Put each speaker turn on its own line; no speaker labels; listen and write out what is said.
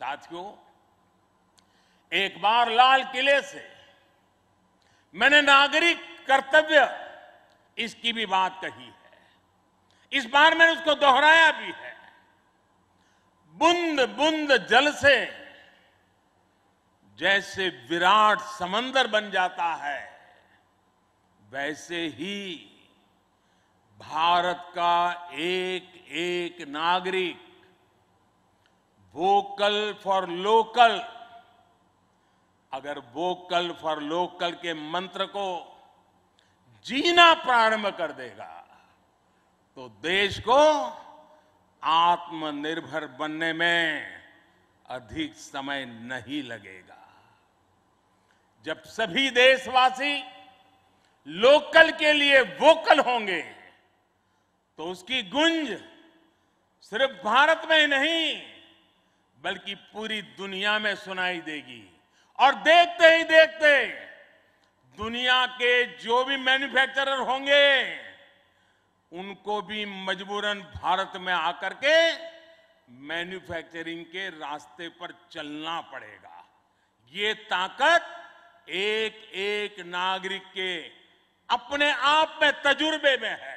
साथियों एक बार लाल किले से मैंने नागरिक कर्तव्य इसकी भी बात कही है इस बार मैंने उसको दोहराया भी है बुंद बुंद जल से जैसे विराट समंदर बन जाता है वैसे ही भारत का एक एक नागरिक वोकल फॉर लोकल अगर वोकल फॉर लोकल के मंत्र को जीना प्रारंभ कर देगा तो देश को आत्मनिर्भर बनने में अधिक समय नहीं लगेगा जब सभी देशवासी लोकल के लिए वोकल होंगे तो उसकी गुंज सिर्फ भारत में नहीं बल्कि पूरी दुनिया में सुनाई देगी और देखते ही देखते दुनिया के जो भी मैन्युफैक्चरर होंगे उनको भी मजबूरन भारत में आकर के मैन्युफैक्चरिंग के रास्ते पर चलना पड़ेगा ये ताकत एक एक नागरिक के अपने आप में तजुर्बे में है